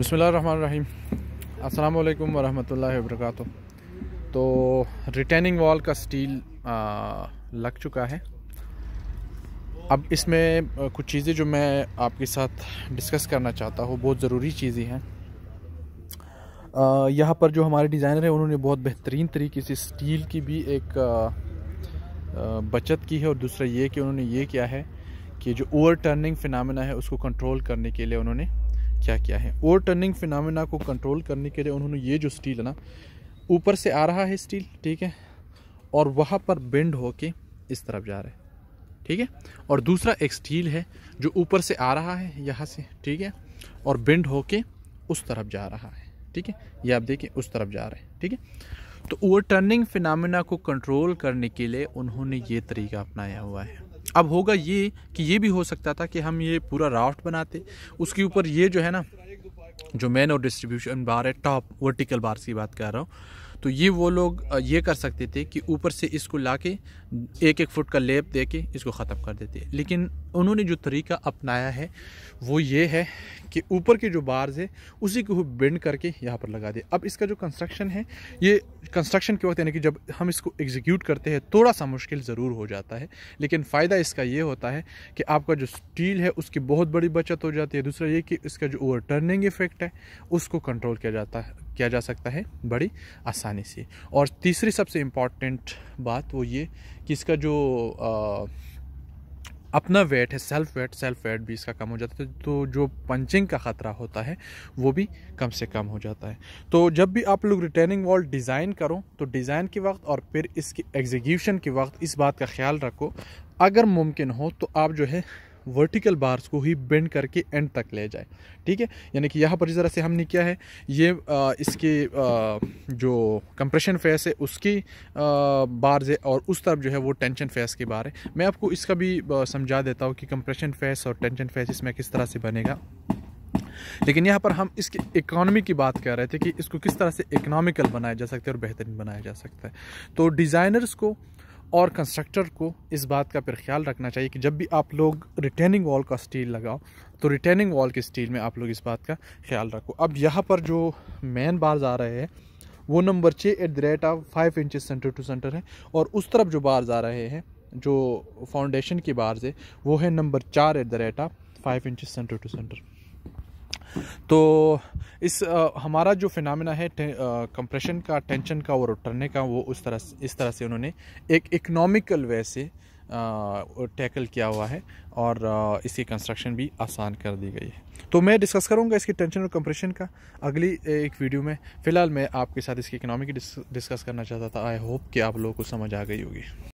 बसमीम अल्लाम वरहमल वर्क तो रिटर्निंग वॉल का स्टील आ, लग चुका है अब इसमें कुछ चीज़ें जो मैं आपके साथ डिस्कस करना चाहता हूँ बहुत ज़रूरी चीज़ें हैं यहाँ पर जो हमारे डिज़ाइनर हैं उन्होंने बहुत बेहतरीन तरीके से स्टील की भी एक आ, बचत की है और दूसरा ये कि उन्होंने ये किया है कि जो ओवर टर्निंग फिनामिना है उसको कंट्रोल करने के लिए उन्होंने क्या क्या है ओवर टर्निंग फिनमिना को कंट्रोल करने के लिए उन्होंने ये जो स्टील है ना ऊपर से आ रहा है स्टील ठीक है और वहाँ पर बेंड होके इस तरफ जा रहा है ठीक है और दूसरा एक स्टील है जो ऊपर से आ रहा है यहाँ से ठीक है और बेंड होके उस तरफ जा रहा है ठीक है ये आप देखिए उस तरफ जा रहे हैं ठीक है तो ओवर टर्निंग फिनमिना को कंट्रोल करने के लिए उन्होंने ये तरीका अपनाया हुआ है अब होगा ये कि ये भी हो सकता था कि हम ये पूरा राफ्ट बनाते उसके ऊपर ये जो है ना जो मेन और डिस्ट्रीब्यूशन बार है टॉप वर्टिकल बार्स की बात कर रहा हूँ तो ये वो लोग ये कर सकते थे कि ऊपर से इसको ला के एक एक फुट का लेप दे के इसको ख़त्म कर देते लेकिन उन्होंने जो तरीका अपनाया है वो ये है कि ऊपर के जो बार्स है उसी को बेंड करके यहाँ पर लगा दे अब इसका जो कंस्ट्रक्शन है ये कंस्ट्रक्शन के वक्त यानी कि जब हम इसको एग्जीक्यूट करते हैं थोड़ा सा मुश्किल ज़रूर हो जाता है लेकिन फ़ायदा इसका ये होता है कि आपका जो स्टील है उसकी बहुत बड़ी बचत हो जाती है दूसरा ये कि इसका जो ओवर टर्निंग इफेक्ट है उसको कंट्रोल किया जाता है किया जा सकता है बड़ी आसानी आसानी से और तीसरी सबसे इम्पॉर्टेंट बात वो ये कि इसका जो आ, अपना वेट है सेल्फ वेट सेल्फ वेट भी इसका कम हो जाता है तो जो पंचिंग का ख़तरा होता है वो भी कम से कम हो जाता है तो जब भी आप लोग रिटर्निंग वॉल डिज़ाइन करो तो डिज़ाइन के वक्त और फिर इसकी एग्जीक्यूशन के वक्त इस बात का ख्याल रखो अगर मुमकिन हो तो आप जो है वर्टिकल बार्स को ही बेंड करके एंड तक ले जाए ठीक है यानी कि यहाँ पर जिस तरह से हमने किया है ये आ, इसके आ, जो कंप्रेशन फेस है उसकी बार्स है और उस तरफ जो है वो टेंशन फेस की बार है मैं आपको इसका भी समझा देता हूँ कि कंप्रेशन फेस और टेंशन फेस इसमें किस तरह से बनेगा लेकिन यहाँ पर हम इसके इकोनॉमी की बात कर रहे थे कि इसको किस तरह से इकोनॉमिकल बनाया जा सकता है और बेहतरीन बनाया जा सकता है तो डिज़ाइनर्स को और कंस्ट्रक्टर को इस बात का फिर ख्याल रखना चाहिए कि जब भी आप लोग रिटेनिंग वॉल का स्टील लगाओ तो रिटेनिंग वॉल के स्टील में आप लोग इस बात का ख्याल रखो अब यहाँ पर जो मेन बार्स आ रहे हैं वो नंबर छः at the rate of five inches centre to centre है और उस तरफ जो बार्स आ रहे हैं जो फाउंडेशन की बार्स है वो है नंबर चार at the rate of five inches centre to centre तो इस आ, हमारा जो फिनमिना है कंप्रेशन का टेंशन का और उतरने का वो उस तरह इस तरह से उन्होंने एक इकनॉमिकल वे से टैकल किया हुआ है और आ, इसकी कंस्ट्रक्शन भी आसान कर दी गई है तो मैं डिस्कस करूंगा इसकी टेंशन और कंप्रेशन का अगली एक वीडियो में फ़िलहाल मैं आपके साथ इसकी इकनॉमिक की डिस्कस करना चाहता था आई होप कि आप लोगों को समझ आ गई होगी